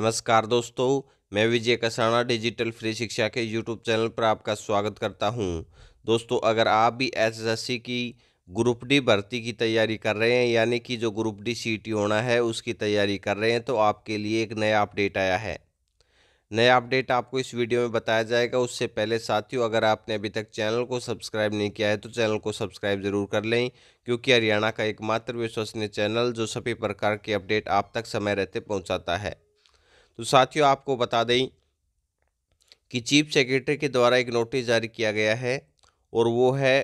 नमस्कार दोस्तों मैं विजय कसाना डिजिटल फ्री शिक्षा के यूट्यूब चैनल पर आपका स्वागत करता हूं दोस्तों अगर आप भी एसएससी की ग्रुप डी भर्ती की तैयारी कर रहे हैं यानी कि जो ग्रुप डी सीटी होना है उसकी तैयारी कर रहे हैं तो आपके लिए एक नया अपडेट आया है नया अपडेट आपको इस वीडियो में बताया जाएगा उससे पहले साथियों अगर आपने अभी तक चैनल को सब्सक्राइब नहीं किया है तो चैनल को सब्सक्राइब ज़रूर कर लें क्योंकि हरियाणा का एकमात्र विश्वसनीय चैनल जो सभी प्रकार के अपडेट आप तक समय रहते पहुंचाता है तो साथियों आपको बता दें कि चीफ सेक्रेटरी के द्वारा एक नोटिस जारी किया गया है और वो है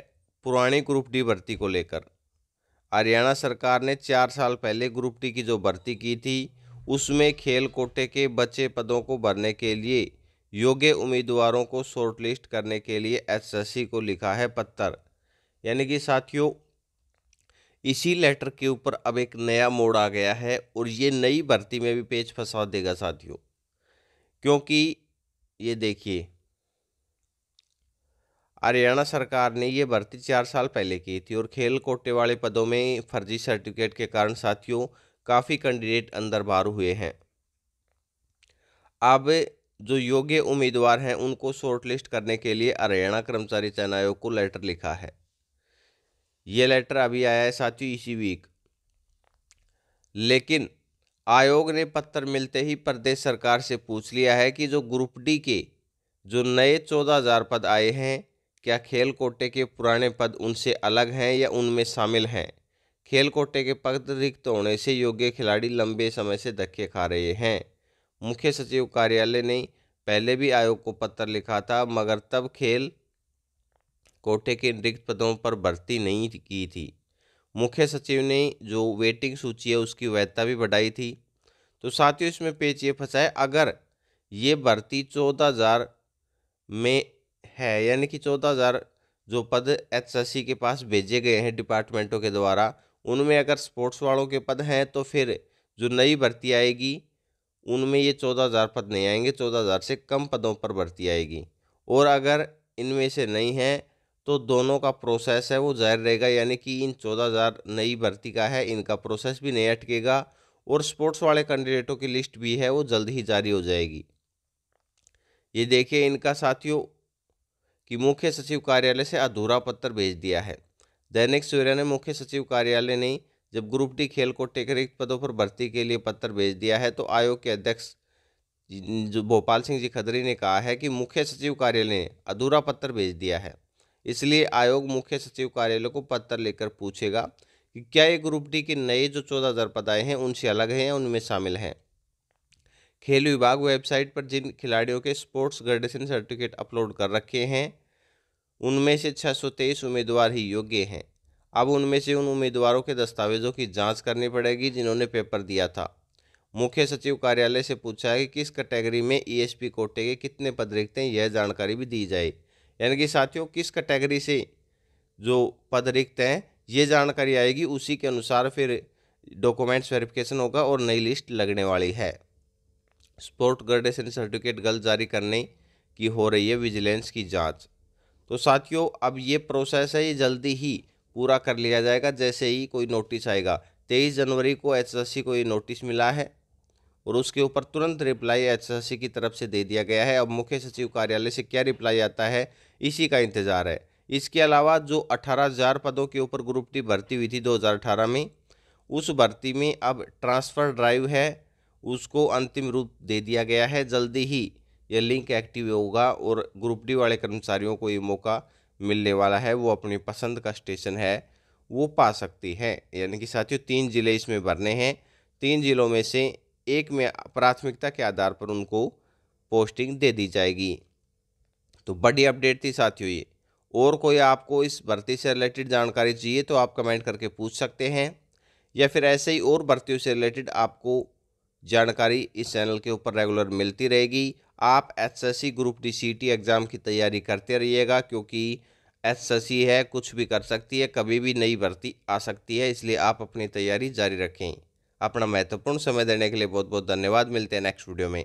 पुराने ग्रुप डी भर्ती को लेकर हरियाणा सरकार ने चार साल पहले ग्रुप डी की जो भर्ती की थी उसमें खेल कोटे के बचे पदों को भरने के लिए योग्य उम्मीदवारों को शॉर्टलिस्ट करने के लिए एसएससी को लिखा है पत्थर यानी कि साथियों इसी लेटर के ऊपर अब एक नया मोड़ आ गया है और ये नई भर्ती में भी पेज फंसा देगा साथियों क्योंकि ये देखिए हरियाणा सरकार ने ये भर्ती चार साल पहले की थी और खेल कोटे वाले पदों में फर्जी सर्टिफिकेट के कारण साथियों काफ़ी कैंडिडेट अंदर बाहर हुए हैं अब जो योग्य उम्मीदवार हैं उनको शॉर्टलिस्ट करने के लिए हरियाणा कर्मचारी चयन आयोग को लेटर लिखा है ये लेटर अभी आया है साथियों इसी वीक लेकिन आयोग ने पत्र मिलते ही प्रदेश सरकार से पूछ लिया है कि जो ग्रुप डी के जो नए चौदह हज़ार पद आए हैं क्या खेल कोटे के पुराने पद उनसे अलग हैं या उनमें शामिल हैं खेल कोटे के पद रिक्त होने से योग्य खिलाड़ी लंबे समय से धक्के खा रहे हैं मुख्य सचिव कार्यालय ने पहले भी आयोग को पत्र लिखा था मगर तब खेल कोटे के रिक्त पदों पर भर्ती नहीं की थी मुख्य सचिव ने जो वेटिंग सूची है उसकी वैधता भी बढ़ाई थी तो साथियों इसमें पेच ये फंसा है अगर ये भर्ती चौदह हज़ार में है यानी कि चौदह हज़ार जो पद एच के पास भेजे गए हैं डिपार्टमेंटों के द्वारा उनमें अगर स्पोर्ट्स वालों के पद हैं तो फिर जो नई भर्ती आएगी उनमें ये चौदह हज़ार पद नहीं आएंगे चौदह हज़ार से कम पदों पर भर्ती आएगी और अगर इनमें से नहीं है तो दोनों का प्रोसेस है वो जाहिर रहेगा यानी कि इन चौदह हज़ार नई भर्ती का है इनका प्रोसेस भी नहीं अटकेगा और स्पोर्ट्स वाले कैंडिडेटों की लिस्ट भी है वो जल्द ही जारी हो जाएगी ये देखिए इनका साथियों कि मुख्य सचिव कार्यालय से अधूरा पत्र भेज दिया है दैनिक सूर्य ने मुख्य सचिव कार्यालय ने जब ग्रुप डी खेल को टेकरिक्त पदों पर भर्ती के लिए पत्र भेज दिया है तो आयोग के अध्यक्ष जो भोपाल सिंह जी खदरी ने कहा है कि मुख्य सचिव कार्यालय ने अधूरा पत्र भेज दिया है इसलिए आयोग मुख्य सचिव कार्यालय को पत्र लेकर पूछेगा कि क्या ये ग्रुप डी के नए जो चौदह हज़ार पद आए हैं उनसे अलग हैं या उनमें शामिल हैं खेल विभाग वेबसाइट पर जिन खिलाड़ियों के स्पोर्ट्स ग्रेडेशन सर्टिफिकेट अपलोड कर रखे हैं उनमें से 623 उम्मीदवार ही योग्य हैं अब उनमें से उन उम्मीदवारों के दस्तावेजों की जांच करनी पड़ेगी जिन्होंने पेपर दिया था मुख्य सचिव कार्यालय से पूछा है कि किस कैटेगरी में ई e कोटे के कितने पद रिक्त हैं यह जानकारी भी दी जाए यानी कि साथियों किस कैटेगरी से जो पद रिक्त हैं ये जानकारी आएगी उसी के अनुसार फिर डॉक्यूमेंट्स वेरिफिकेशन होगा और नई लिस्ट लगने वाली है स्पोर्ट ग्रेडेशन सर्टिफिकेट गलत जारी करने की हो रही है विजिलेंस की जांच तो साथियों अब ये प्रोसेस है ये जल्दी ही पूरा कर लिया जाएगा जैसे ही कोई नोटिस आएगा तेईस जनवरी को एच को ये नोटिस मिला है और उसके ऊपर तुरंत रिप्लाई एच की तरफ से दे दिया गया है अब मुख्य सचिव कार्यालय से क्या रिप्लाई आता है इसी का इंतज़ार है इसके अलावा जो अठारह हज़ार पदों के ऊपर ग्रुप डी भर्ती हुई थी 2018 में उस भर्ती में अब ट्रांसफ़र ड्राइव है उसको अंतिम रूप दे दिया गया है जल्दी ही यह लिंक एक्टिव होगा और ग्रुप डी वाले कर्मचारियों को ये मौका मिलने वाला है वो अपनी पसंद का स्टेशन है वो पा सकती है यानी कि साथियों तीन ज़िले इसमें भरने हैं तीन ज़िलों में से एक में प्राथमिकता के आधार पर उनको पोस्टिंग दे दी जाएगी तो बड़ी अपडेट थी साथियों ये और कोई आपको इस भर्ती से रिलेटेड जानकारी चाहिए तो आप कमेंट करके पूछ सकते हैं या फिर ऐसे ही और भर्तियों से रिलेटेड आपको जानकारी इस चैनल के ऊपर रेगुलर मिलती रहेगी आप SSC group D T exam की तैयारी करते रहिएगा क्योंकि एसएससी है कुछ भी कर सकती है कभी भी नई भर्ती आ सकती है इसलिए आप अपनी तैयारी जारी रखें अपना महत्वपूर्ण समय देने के लिए बहुत बहुत धन्यवाद मिलते हैं नेक्स्ट वीडियो में